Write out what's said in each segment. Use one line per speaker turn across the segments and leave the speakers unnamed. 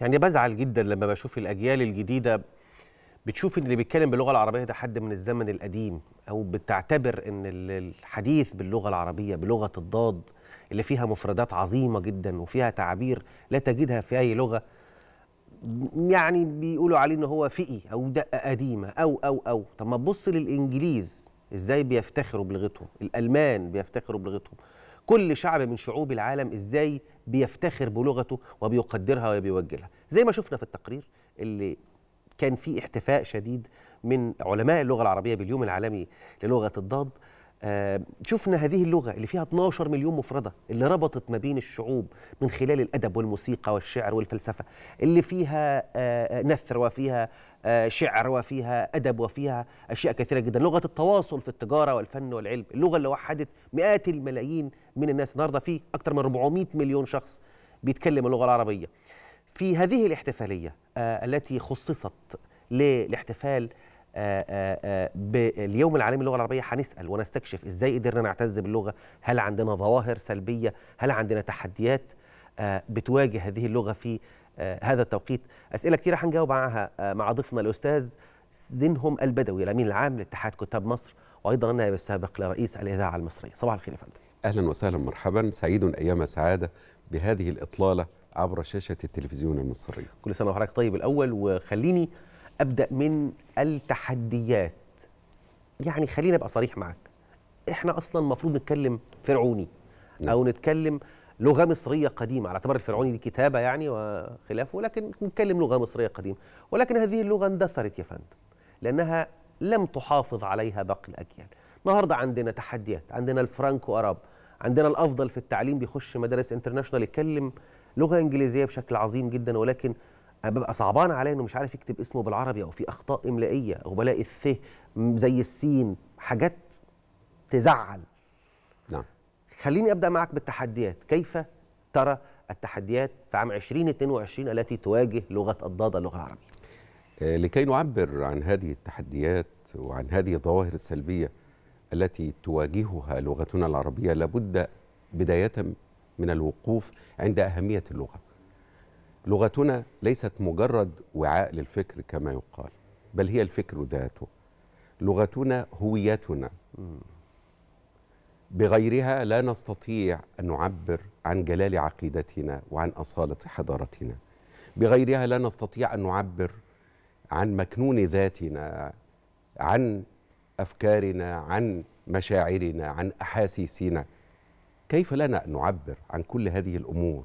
يعني بزعل جدا لما بشوف الاجيال الجديده بتشوف ان اللي بيتكلم باللغه العربيه ده حد من الزمن القديم او بتعتبر ان الحديث باللغه العربيه بلغه الضاد اللي فيها مفردات عظيمه جدا وفيها تعابير لا تجدها في اي لغه يعني بيقولوا عليه ان هو فئي او دقه قديمه او او او طب ما تبص للانجليز ازاي بيفتخروا بلغتهم الالمان بيفتخروا بلغتهم كل شعب من شعوب العالم ازاي بيفتخر بلغته وبيقدرها وبيوجلها زي ما شفنا في التقرير اللي كان فيه احتفاء شديد من علماء اللغه العربيه باليوم العالمي للغه الضاد آه، شفنا هذه اللغة اللي فيها 12 مليون مفردة اللي ربطت ما بين الشعوب من خلال الأدب والموسيقى والشعر والفلسفة اللي فيها آه، نثر وفيها آه، شعر وفيها أدب وفيها أشياء كثيرة جدا لغة التواصل في التجارة والفن والعلم اللغة اللي وحدت مئات الملايين من الناس النهاردة في أكثر من 400 مليون شخص بيتكلم اللغة العربية في هذه الاحتفالية التي خصصت للاحتفال آه، آه، آه، باليوم العالمي للغه العربيه هنسال ونستكشف ازاي قدرنا نعتز باللغه هل عندنا ظواهر سلبيه هل عندنا تحديات بتواجه هذه اللغه في هذا التوقيت اسئله كثيره هنجاوب معها مع ضيفنا الاستاذ زينهم البدوي
الامين العام لاتحاد كتاب مصر وايضا النائب السابق لرئيس الاذاعه المصريه صباح الخير يا فندم اهلا وسهلا مرحبا سعيد ايام سعاده بهذه الاطلاله عبر شاشه التلفزيون المصري كل سنه وحضرتك طيب الاول وخليني ابدا من التحديات
يعني خلينا ابقى صريح معاك احنا اصلا المفروض نتكلم فرعوني نعم. او نتكلم لغه مصريه قديمه على اعتبار الفرعوني دي كتابه يعني وخلافه لكن نتكلم لغه مصريه قديمه ولكن هذه اللغه اندثرت يا فندم لانها لم تحافظ عليها باقي الاجيال النهارده عندنا تحديات عندنا الفرانكو اراب عندنا الافضل في التعليم بيخش مدارس انترناشونال يتكلم لغه انجليزيه بشكل عظيم جدا ولكن ببقى صعبان عليه انه مش عارف يكتب اسمه بالعربي او في اخطاء املائيه او بلاقي الس زي السين حاجات تزعل نعم خليني ابدا معك بالتحديات كيف ترى التحديات في عام 2022 التي تواجه لغه الضاده اللغه العربيه
آه، لكي نعبر عن هذه التحديات وعن هذه الظواهر السلبيه التي تواجهها لغتنا العربيه لابد بدايه من الوقوف عند اهميه اللغه لغتنا ليست مجرد وعاء للفكر كما يقال بل هي الفكر ذاته لغتنا هويتنا بغيرها لا نستطيع أن نعبر عن جلال عقيدتنا وعن أصالة حضارتنا بغيرها لا نستطيع أن نعبر عن مكنون ذاتنا عن أفكارنا عن مشاعرنا عن أحاسيسنا كيف لنا أن نعبر عن كل هذه الأمور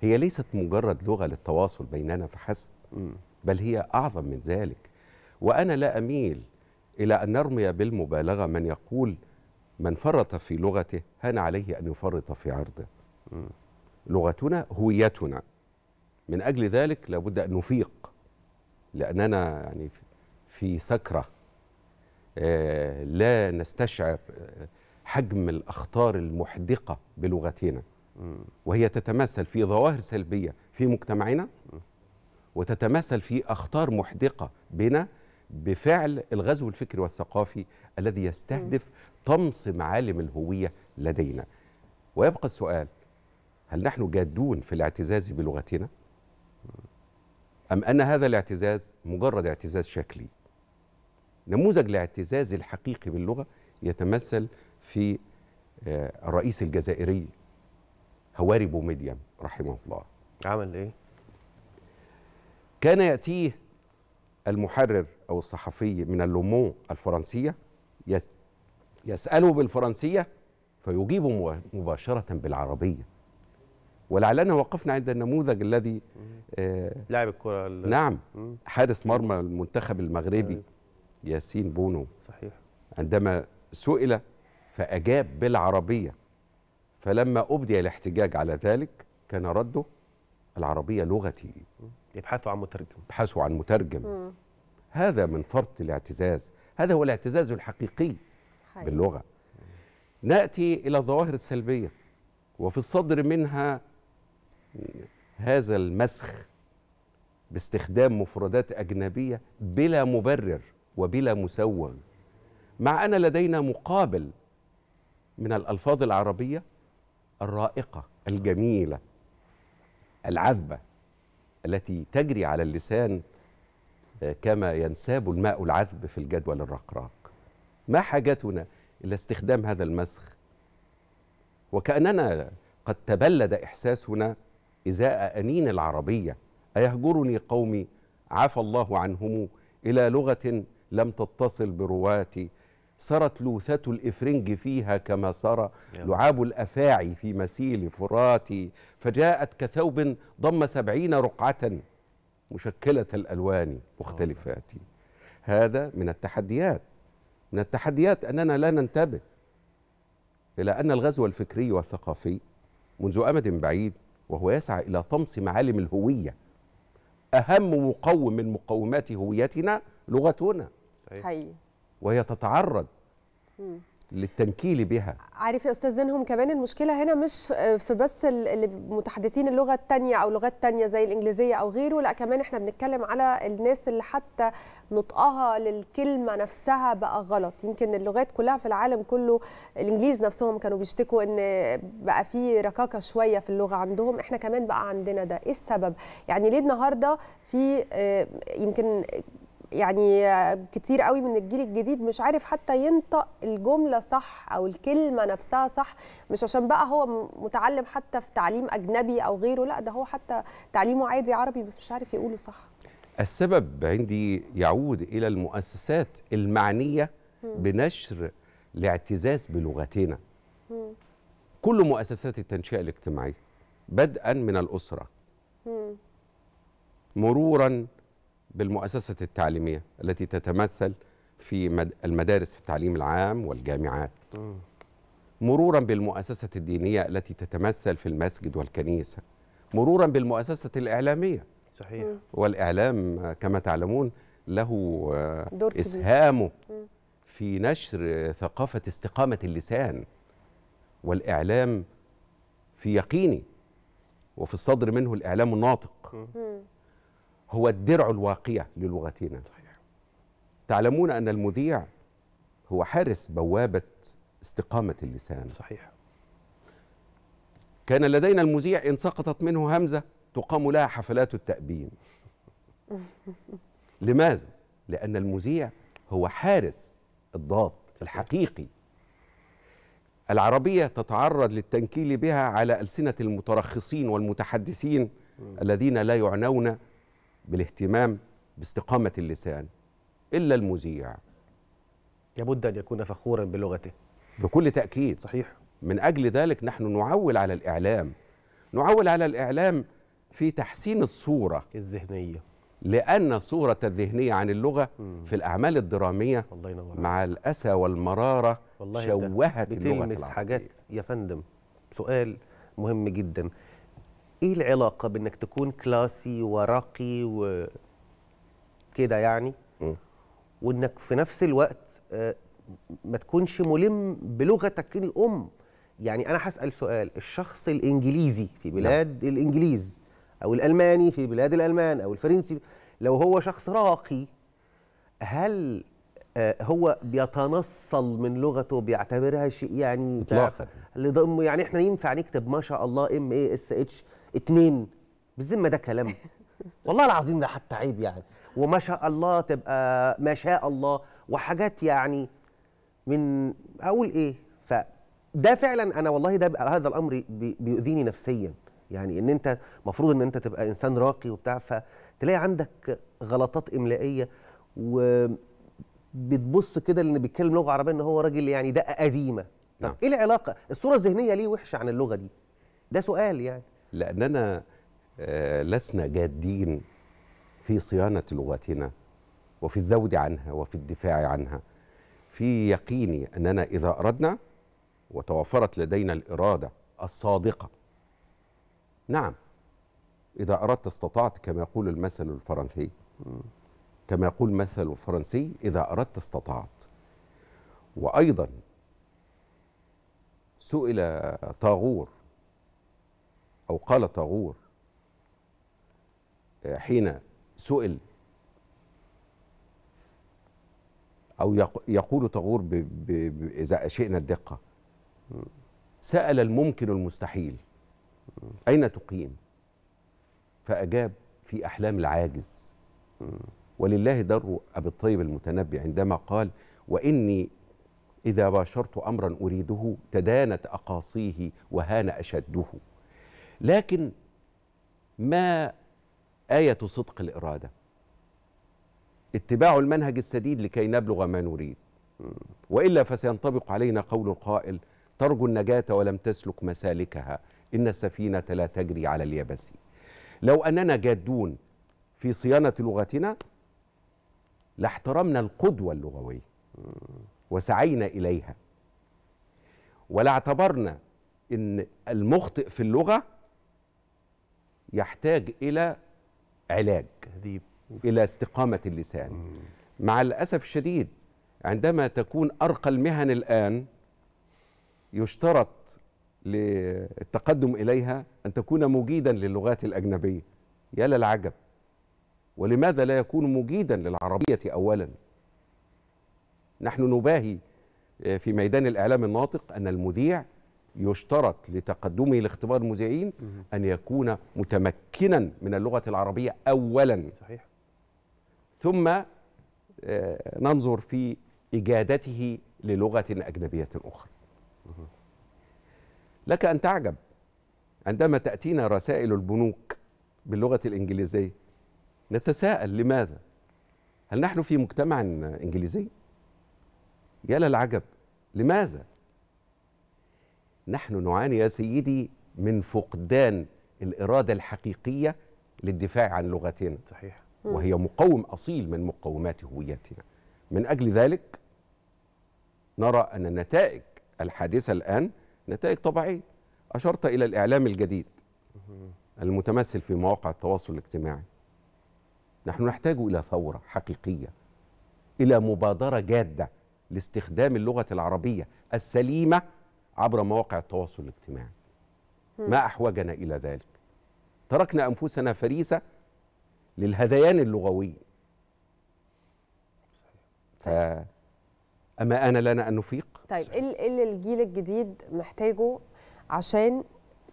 هي ليست مجرد لغة للتواصل بيننا فحسب بل هي أعظم من ذلك وأنا لا أميل إلى أن نرمي بالمبالغة من يقول من فرط في لغته هان عليه أن يفرط في عرضه لغتنا هويتنا من أجل ذلك لابد أن نفيق لأننا يعني في سكرة آه، لا نستشعر آه، حجم الأخطار المحدقة بلغتنا وهي تتمثل في ظواهر سلبية في مجتمعنا وتتمثل في أخطار محدقة بنا بفعل الغزو الفكري والثقافي الذي يستهدف طمس معالم الهوية لدينا ويبقى السؤال هل نحن جادون في الاعتزاز بلغتنا؟ أم أن هذا الاعتزاز مجرد اعتزاز شكلي نموذج الاعتزاز الحقيقي باللغة يتمثل في آه، الرئيس الجزائري هواري بوميديا رحمه الله عمل ايه كان ياتيه المحرر او الصحفي من اللومو الفرنسيه يساله بالفرنسيه فيجيب مباشره بالعربيه ولعلنا وقفنا عند النموذج الذي آه لاعب الكره نعم حارس مرمى المنتخب المغربي ياسين بونو صحيح عندما سئل فاجاب بالعربيه فلما أبدي الاحتجاج على ذلك كان رده العربية لغتي ابحثوا عن مترجم ابحثوا عن مترجم م. هذا من فرط الاعتزاز هذا هو الاعتزاز الحقيقي حي. باللغة نأتي إلى الظواهر السلبية وفي الصدر منها هذا المسخ باستخدام مفردات أجنبية بلا مبرر وبلا مسوغ مع أن لدينا مقابل من الألفاظ العربية الرائقة الجميلة العذبة التي تجري على اللسان آه، كما ينساب الماء العذب في الجدول الرقراق ما حاجتنا إلى استخدام هذا المسخ وكأننا قد تبلد إحساسنا إزاء أنين العربية أيهجرني قومي عفى الله عنهم إلى لغة لم تتصل برواتي صارت لوثة الإفرنج فيها كما صار لعاب الأفاعي في مسيل فراتي فجاءت كثوب ضم سبعين رقعة مشكلة الألوان مختلفات هذا من التحديات من التحديات أننا لا ننتبه إلى أن الغزو الفكري والثقافي منذ أمد بعيد وهو يسعى إلى طمس معالم الهوية أهم مقوم من مقومات هويتنا لغتنا صحيح. وهي تتعرض للتنكيل بها
عارف يا استاذ زينهم كمان المشكله هنا مش في بس متحدثين اللغه الثانيه او لغات ثانيه زي الانجليزيه او غيره لا كمان احنا بنتكلم على الناس اللي حتى نطقها للكلمه نفسها بقى غلط يمكن اللغات كلها في العالم كله الانجليز نفسهم كانوا بيشتكوا ان بقى في ركاكه شويه في اللغه عندهم احنا كمان بقى عندنا ده ايه السبب يعني ليه النهارده في آه، يمكن يعني كتير قوي من الجيل الجديد مش عارف حتى ينطق الجمله صح او الكلمه نفسها صح مش عشان بقى هو متعلم حتى في تعليم اجنبي او غيره لا ده هو حتى تعليمه عادي عربي بس مش عارف يقوله صح
السبب عندي يعود الى المؤسسات المعنيه بنشر الاعتزاز بلغتنا كل مؤسسات التنشئه الاجتماعيه بدءا من الاسره مرورا بالمؤسسة التعليمية التي تتمثل في المدارس في التعليم العام والجامعات مرورا بالمؤسسة الدينية التي تتمثل في المسجد والكنيسة مرورا بالمؤسسة الإعلامية صحيح والإعلام كما تعلمون له دور إسهامه في نشر ثقافة استقامة اللسان والإعلام في يقيني وفي الصدر منه الإعلام الناطق هو الدرع الواقية للغتنا صحيح. تعلمون أن المذيع هو حارس بوابة استقامة اللسان صحيح كان لدينا المذيع إن سقطت منه همزة تقام لها حفلات التأبين لماذا؟ لأن المذيع هو حارس الضاد الحقيقي العربية تتعرض للتنكيل بها على ألسنة المترخصين والمتحدثين الذين لا يعنون بالاهتمام باستقامة اللسان إلا المذيع لابد أن يكون فخورا بلغته بكل تأكيد صحيح من أجل ذلك نحن نعول على الإعلام نعول على الإعلام في تحسين الصورة الذهنية لأن الصورة الذهنية عن اللغة مم. في الأعمال الدرامية الله ينور مع الأسى والمرارة والله شوهت اللغة العربية بتلمس حاجات يا
فندم سؤال مهم جدا ايه العلاقه بانك تكون كلاسي وراقي وكده يعني وانك في نفس الوقت آه، ما تكونش ملم بلغتك الام يعني انا هسال سؤال الشخص الانجليزي في نعم. بلاد لا. الانجليز او الالماني في بلاد الالمان او الفرنسي لو هو شخص راقي هل آه، هو بيتنصل من لغته بيعتبرها شيء يعني اطلاقا يعني احنا ينفع نكتب ما شاء الله ام اي اس اتش 2 بالذمه ده كلام والله العظيم ده حتى عيب يعني وما شاء الله تبقى ما شاء الله وحاجات يعني من اقول ايه فده فعلا انا والله ده هذا الامر بيؤذيني نفسيا يعني ان انت المفروض ان انت تبقى انسان راقي وبتاع فتلاقي عندك غلطات املائيه و بتبص كده لان بيتكلم لغه عربيه ان هو راجل يعني دقه قديمه طب نعم. ايه العلاقه الصوره الذهنيه ليه وحشه عن اللغه دي ده سؤال يعني
لاننا آه، لسنا جادين في صيانه لغتنا وفي الذود عنها وفي الدفاع عنها في يقيني اننا اذا اردنا وتوفرت لدينا الاراده الصادقه نعم اذا اردت استطعت كما يقول المثل الفرنسي كما يقول مثل الفرنسي إذا أردت استطعت وأيضا سئل طاغور أو قال طاغور حين سئل أو يقول طاغور إذا شئنا الدقة سأل الممكن المستحيل أين تقيم فأجاب في أحلام العاجز ولله در أبي الطيب المتنبي عندما قال وإني إذا باشرت أمرا أريده تدانت أقاصيه وهان أشده لكن ما آية صدق الإرادة اتباع المنهج السديد لكي نبلغ ما نريد وإلا فسينطبق علينا قول القائل ترجو النجاة ولم تسلك مسالكها إن السفينة لا تجري على اليابس لو أننا جادون في صيانة لغتنا لاحترمنا القدوة اللغوية وسعينا إليها ولا اعتبرنا أن المخطئ في اللغة يحتاج إلى علاج تهذيب إلى استقامة اللسان مع الأسف الشديد عندما تكون أرقى المهن الآن يشترط للتقدم إليها أن تكون مجيدا للغات الأجنبية يا للعجب ولماذا لا يكون مجيدا للعربية أولا نحن نباهي آه، في ميدان الإعلام الناطق أن المذيع يشترط لتقدمه لاختبار المذيعين أن يكون متمكنا من اللغة العربية أولا صحيح ثم آه، ننظر في إجادته للغة أجنبية أخرى لك أن تعجب عندما تأتينا رسائل البنوك باللغة الإنجليزية نتساءل لماذا هل نحن في مجتمع انجليزي يا للعجب لماذا نحن نعاني يا سيدي من فقدان الاراده الحقيقيه للدفاع عن لغتنا صحيح وهي مقوم اصيل من مقومات هويتنا من اجل ذلك نرى ان النتائج الحادثه الان نتائج طبيعيه اشرت الى الاعلام الجديد المتمثل في مواقع التواصل الاجتماعي نحن نحتاج إلى ثورة حقيقية إلى مبادرة جادة لاستخدام اللغة العربية السليمة عبر مواقع التواصل الاجتماعي ما أحوجنا إلى ذلك تركنا أنفسنا فريسة للهذيان اللغوي ف... طيب. أما أنا لنا أن نفيق
طيب إيه اللي الجيل الجديد محتاجه عشان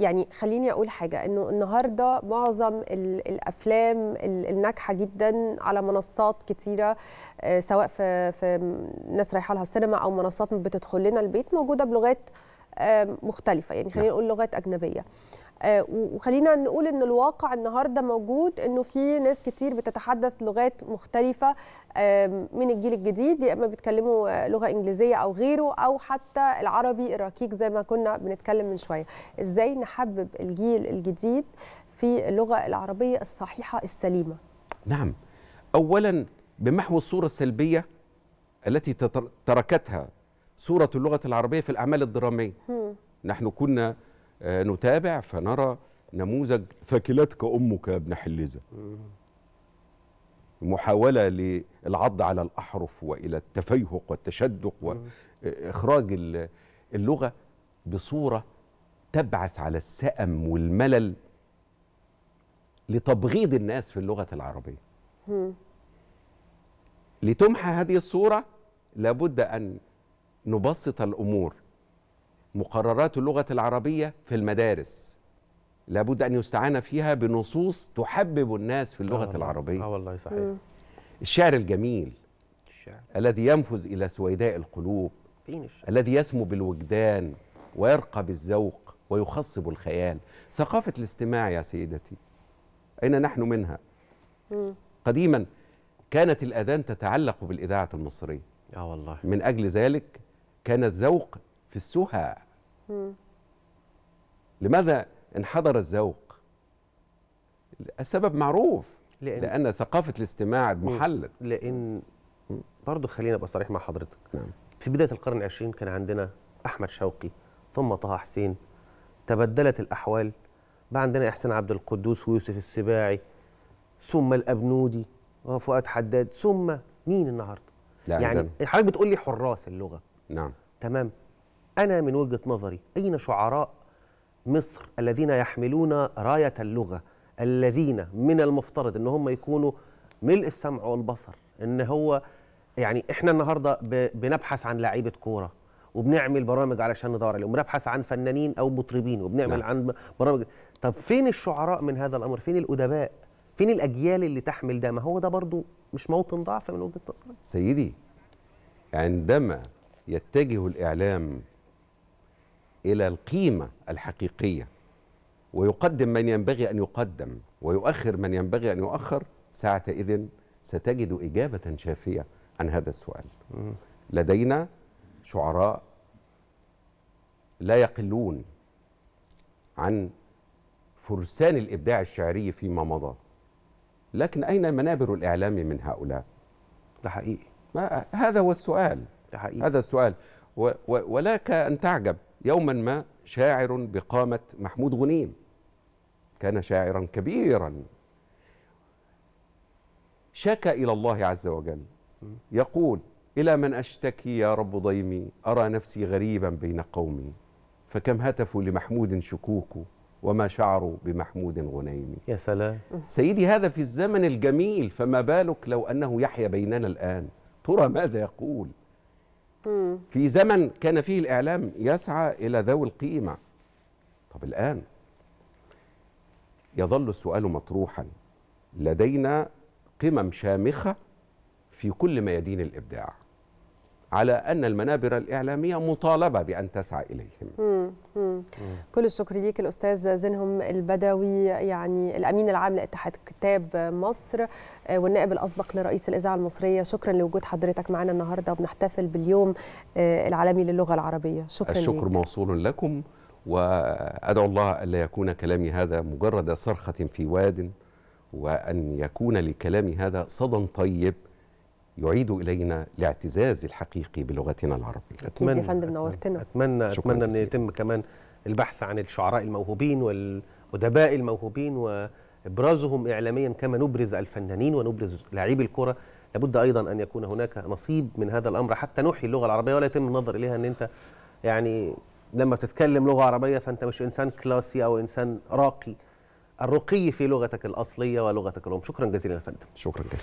يعني خليني اقول حاجه انه النهارده معظم الافلام الناجحه جدا على منصات كتيره آه، سواء في في ناس رايحه لها السينما او منصات بتدخل لنا البيت موجوده بلغات آه، مختلفه يعني خلينا نقول نعم. لغات اجنبيه آه، وخلينا نقول ان الواقع النهارده موجود انه في ناس كتير بتتحدث لغات مختلفه من الجيل الجديد يا اما بيتكلموا آه، لغه انجليزيه او غيره او حتى العربي الركيك زي ما كنا بنتكلم من شويه ازاي نحبب الجيل الجديد في اللغه العربيه الصحيحه السليمه
نعم اولا بمحو الصوره السلبيه التي تركتها صوره اللغه العربيه في الاعمال الدراميه نحن كنا آه، نتابع فنرى نموذج فاكلتك امك يا ابن حلزه محاوله للعض على الاحرف والى التفيهق والتشدق واخراج اللغه بصوره تبعث على السأم والملل لتبغيض الناس في اللغه العربيه لتمحى هذه الصوره لابد ان نبسط الامور مقررات اللغة العربية في المدارس لابد أن يستعان فيها بنصوص تحبب الناس في
اللغة آه العربية
آه والله صحيح الشعر الجميل الشعر. الذي ينفذ إلى سويداء القلوب الذي يسمو بالوجدان ويرقى بالذوق ويخصب الخيال ثقافة الاستماع يا سيدتي أين نحن منها؟ مم. قديما كانت الأذان تتعلق بالإذاعة المصرية آه والله من أجل ذلك كان الذوق في السهى لماذا انحدر الذوق السبب معروف لأن, لأن ثقافة الاستماع محلت لأن برضه خلينا أبقى
صريح مع حضرتك نعم. في بداية القرن العشرين كان عندنا أحمد شوقي ثم طه حسين تبدلت الأحوال بقى عندنا إحسان عبد القدوس ويوسف السباعي ثم الأبنودي وفؤاد آه، حداد ثم مين النهارده؟ يعني حضرتك بتقول لي حراس اللغة نعم تمام أنا من وجهة نظري أين شعراء مصر الذين يحملون راية اللغة الذين من المفترض أن هم يكونوا ملء السمع والبصر أن هو يعني إحنا النهاردة بنبحث عن لعيبة كورة وبنعمل برامج علشان ندور عليهم وبنبحث عن فنانين أو مطربين وبنعمل نعم. عن برامج طب فين الشعراء من هذا الأمر فين الأدباء فين الأجيال اللي تحمل ده ما هو ده برضو مش موطن ضعف من وجهة نظري
سيدي عندما يتجه الإعلام إلى القيمة الحقيقية ويقدم من ينبغي أن يقدم ويؤخر من ينبغي أن يؤخر ساعتئذ ستجد إجابة شافية عن هذا السؤال لدينا شعراء لا يقلون عن فرسان الإبداع الشعري فيما مضى لكن أين منابر الإعلام من هؤلاء؟ ده حقيقي ما هذا هو السؤال ده حقيقي. هذا السؤال و و ولك أن تعجب يوما ما شاعر بقامة محمود غنيم كان شاعرا كبيرا شكى إلى الله عز وجل يقول إلى من أشتكي يا رب ضيمي أرى نفسي غريبا بين قومي فكم هتفوا لمحمود شكوك وما شعروا بمحمود غنيمي يا سلام سيدي هذا في الزمن الجميل فما بالك لو أنه يحيا بيننا الآن ترى ماذا يقول في زمن كان فيه الإعلام يسعى إلى ذوي القيمة طب الآن يظل السؤال مطروحا لدينا قمم شامخة في كل ميادين الإبداع على أن المنابر الإعلامية مطالبة بأن تسعى إليهم
مم. مم. كل الشكر ليك الأستاذ زينهم البدوي يعني الأمين العام لاتحاد كتاب مصر آه، والنائب الأسبق لرئيس الإذاعة المصرية شكرا لوجود حضرتك معنا النهاردة وبنحتفل باليوم آه، العالمي للغة العربية شكرا الشكر ليك.
موصول لكم وأدعو الله ألا يكون كلامي هذا مجرد صرخة في واد وأن يكون لكلامي هذا صدى طيب يعيد الينا الاعتزاز الحقيقي بلغتنا العربيه. اتمنى يا
فندم نورتنا. اتمنى اتمنى ان
يتم كمان
البحث عن الشعراء الموهوبين والادباء الموهوبين وابرازهم اعلاميا كما نبرز الفنانين ونبرز لاعبي الكره لابد ايضا ان يكون هناك نصيب من هذا الامر حتى نحيي اللغه العربيه ولا يتم النظر اليها ان انت يعني لما بتتكلم لغه عربيه فانت مش انسان كلاسي او انسان راقي الرقي في لغتك الاصليه ولغتك الام شكرا جزيلا يا فندم شكرا جزيلا